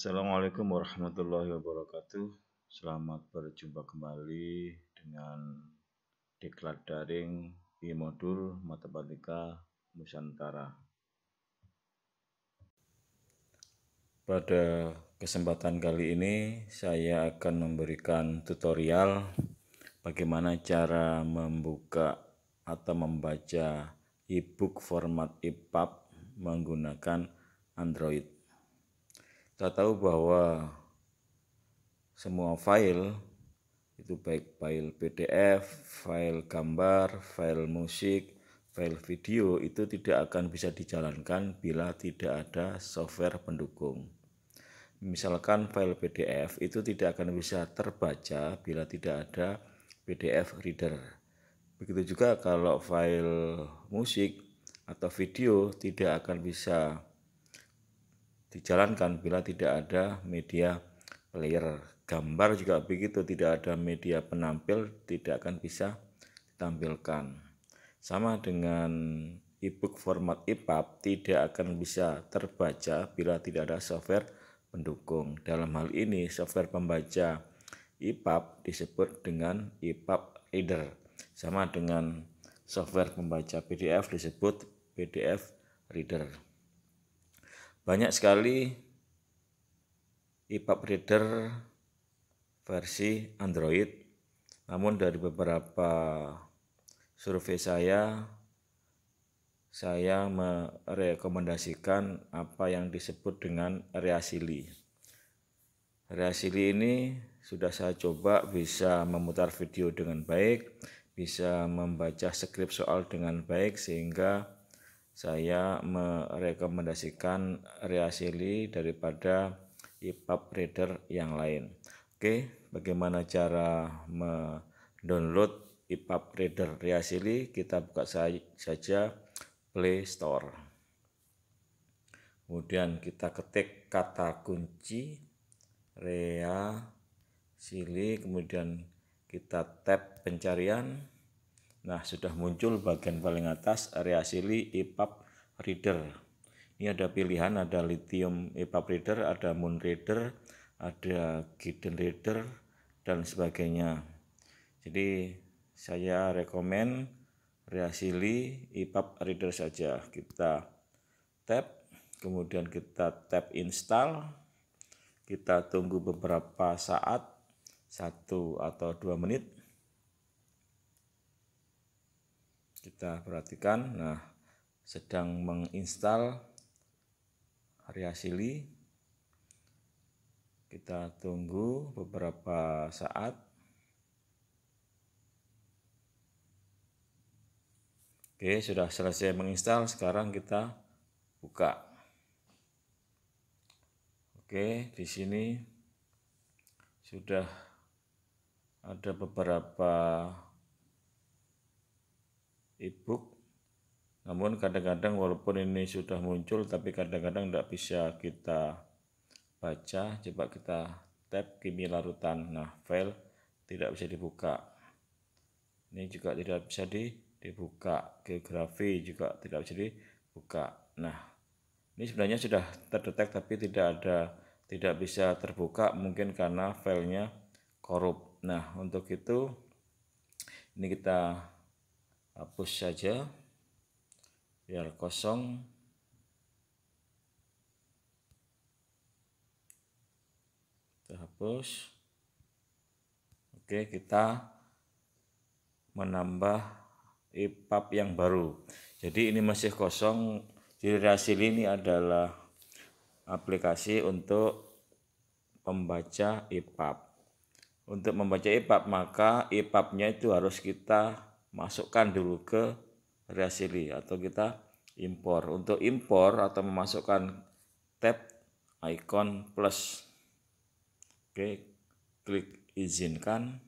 Assalamualaikum warahmatullahi wabarakatuh. Selamat berjumpa kembali dengan diklat daring di modul Matematika Nusantara. Pada kesempatan kali ini saya akan memberikan tutorial bagaimana cara membuka atau membaca ebook format EPUB menggunakan Android kita tahu bahwa semua file itu baik file PDF, file gambar, file musik, file video itu tidak akan bisa dijalankan bila tidak ada software pendukung. Misalkan file PDF itu tidak akan bisa terbaca bila tidak ada PDF reader. Begitu juga kalau file musik atau video tidak akan bisa dijalankan bila tidak ada media layer Gambar juga begitu, tidak ada media penampil tidak akan bisa ditampilkan. Sama dengan ebook format EPUB tidak akan bisa terbaca bila tidak ada software pendukung. Dalam hal ini software pembaca EPUB disebut dengan EPUB Reader. Sama dengan software pembaca PDF disebut PDF Reader banyak sekali EPUB reader versi Android namun dari beberapa survei saya saya merekomendasikan apa yang disebut dengan reasili. Reasili ini sudah saya coba bisa memutar video dengan baik, bisa membaca skrip soal dengan baik sehingga saya merekomendasikan Reasili daripada EPUB reader yang lain. Oke, bagaimana cara mendownload EPUB reader Reasili? Kita buka saja Play Store. Kemudian kita ketik kata kunci Reasili, kemudian kita tap pencarian. Nah, sudah muncul bagian paling atas area sili EPUB reader. Ini ada pilihan, ada lithium EPUB reader, ada moon reader, ada Gideon reader, dan sebagainya. Jadi, saya rekomen reasili EPUB reader saja. Kita tap kemudian kita tap install, kita tunggu beberapa saat, satu atau dua menit, kita perhatikan nah sedang menginstal Sili kita tunggu beberapa saat Oke sudah selesai menginstal sekarang kita buka Oke di sini sudah ada beberapa ebook namun kadang-kadang walaupun ini sudah muncul tapi kadang-kadang tidak bisa kita baca coba kita tab kimia larutan nah file tidak bisa dibuka ini juga tidak bisa di, dibuka geografi juga tidak bisa dibuka nah ini sebenarnya sudah terdetek tapi tidak ada tidak bisa terbuka mungkin karena filenya korup nah untuk itu ini kita hapus saja biar kosong kita hapus oke kita menambah ipap yang baru jadi ini masih kosong jadi hasil ini adalah aplikasi untuk pembaca ipap untuk membaca ipap maka ipapnya itu harus kita masukkan dulu ke reasili atau kita impor. Untuk impor atau memasukkan tab icon plus. Oke, klik izinkan.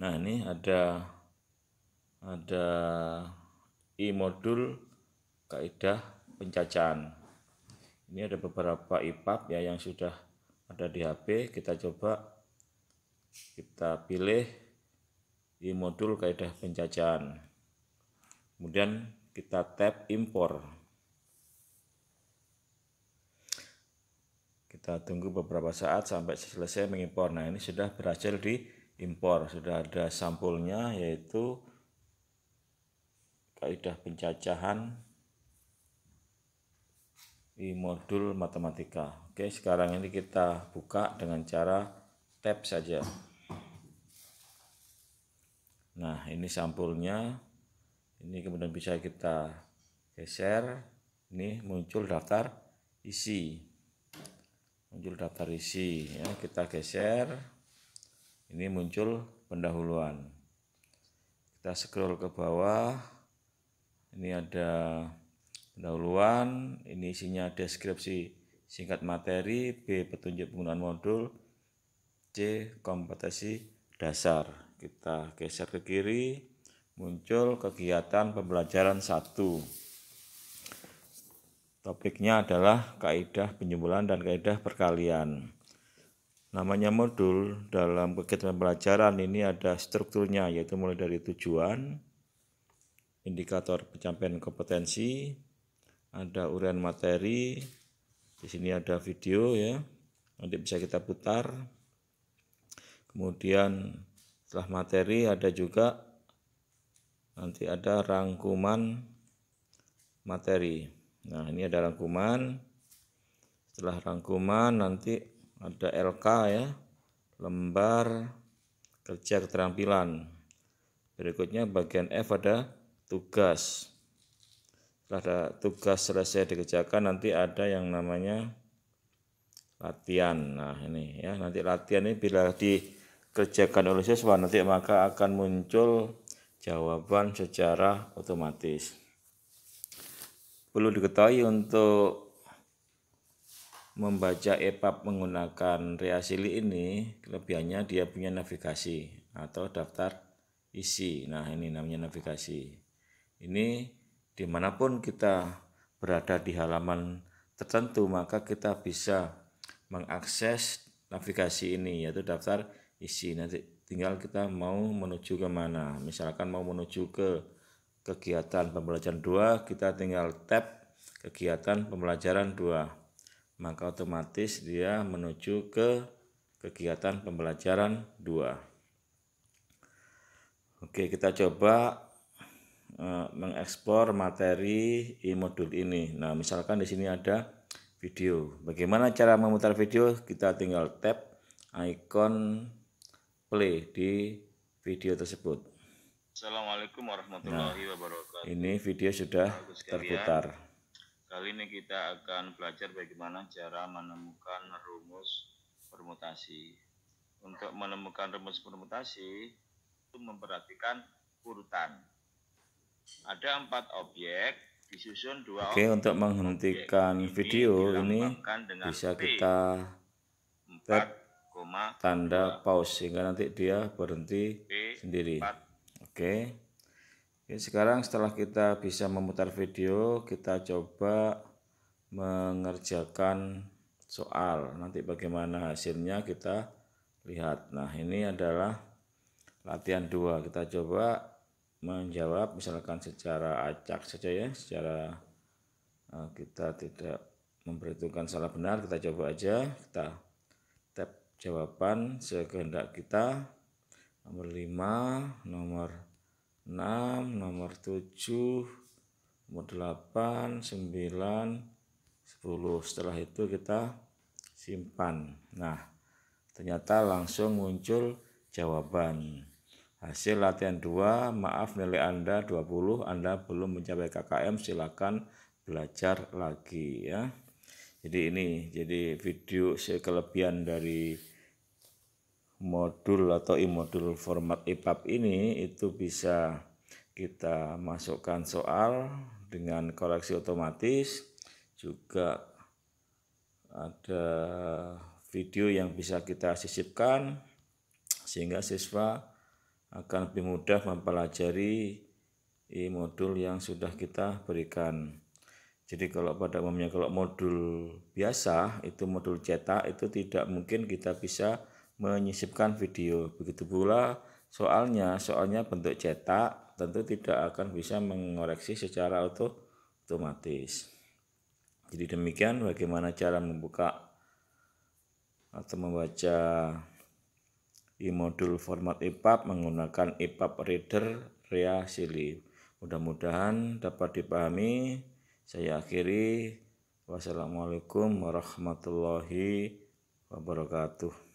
Nah, ini ada ada i modul kaidah pencacahan. Ini ada beberapa IPAP ya yang sudah ada di HP, kita coba kita pilih di modul kaidah penjajahan. Kemudian kita tap impor. Kita tunggu beberapa saat sampai selesai mengimpor. Nah, ini sudah berhasil di impor. Sudah ada sampulnya yaitu kaidah penjajahan di modul matematika. Oke, sekarang ini kita buka dengan cara tap saja. Nah, ini sampulnya. Ini kemudian bisa kita geser. Ini muncul daftar isi. Muncul daftar isi ya, kita geser. Ini muncul pendahuluan. Kita scroll ke bawah. Ini ada pendahuluan, ini isinya deskripsi singkat materi, B petunjuk penggunaan modul, C kompetensi dasar. Kita geser ke kiri, muncul kegiatan pembelajaran satu Topiknya adalah kaidah penyimpulan dan kaidah perkalian. Namanya modul dalam kegiatan pembelajaran ini ada strukturnya yaitu mulai dari tujuan, indikator pencapaian kompetensi, ada uraian materi, di sini ada video ya, nanti bisa kita putar. Kemudian setelah materi ada juga nanti ada rangkuman materi. Nah, ini ada rangkuman. Setelah rangkuman nanti ada LK ya, lembar kerja keterampilan. Berikutnya bagian F ada tugas. Setelah ada tugas selesai dikerjakan nanti ada yang namanya latihan. Nah, ini ya, nanti latihan ini bila di kerjakan oleh siswa nanti maka akan muncul jawaban secara otomatis. Perlu diketahui untuk membaca EPUB menggunakan Reasili ini kelebihannya dia punya navigasi atau daftar isi. Nah, ini namanya navigasi. Ini dimanapun kita berada di halaman tertentu maka kita bisa mengakses navigasi ini yaitu daftar isi nanti tinggal kita mau menuju ke mana misalkan mau menuju ke kegiatan pembelajaran 2 kita tinggal tap kegiatan pembelajaran 2 maka otomatis dia menuju ke kegiatan pembelajaran 2 Oke kita coba e, mengekspor materi e modul ini nah misalkan di sini ada video bagaimana cara memutar video kita tinggal tap icon play di video tersebut. Assalamualaikum warahmatullahi nah, wabarakatuh. Ini video sudah ya. terputar. Kali ini kita akan belajar bagaimana cara menemukan rumus permutasi. Untuk menemukan rumus permutasi, itu memperhatikan urutan. Ada empat objek disusun dua. Oke, objek. untuk menghentikan objek video ini, ini bisa kita tap tanda pause sehingga nanti dia berhenti sendiri. Oke. Oke, sekarang setelah kita bisa memutar video, kita coba mengerjakan soal. Nanti bagaimana hasilnya kita lihat. Nah, ini adalah latihan dua. Kita coba menjawab misalkan secara acak saja ya, secara eh, kita tidak memperhitungkan salah benar, kita coba aja. Kita jawaban sekehendak kita nomor 5 nomor 6 nomor 7 nomor 8 9 10 setelah itu kita simpan nah ternyata langsung muncul jawaban hasil latihan 2 maaf nilai anda 20 anda belum mencapai KKM silakan belajar lagi ya jadi ini jadi video kelebihan dari modul atau imodul format EPUB ini itu bisa kita masukkan soal dengan koreksi otomatis juga ada video yang bisa kita sisipkan sehingga siswa akan lebih mudah mempelajari e modul yang sudah kita berikan. Jadi kalau pada umumnya kalau modul biasa itu modul cetak itu tidak mungkin kita bisa menyisipkan video. Begitu pula soalnya, soalnya bentuk cetak tentu tidak akan bisa mengoreksi secara otomatis. Jadi demikian bagaimana cara membuka atau membaca di modul format EPUB menggunakan EPUB Reader Rea siliv Mudah-mudahan dapat dipahami. Saya akhiri. Wassalamualaikum warahmatullahi wabarakatuh.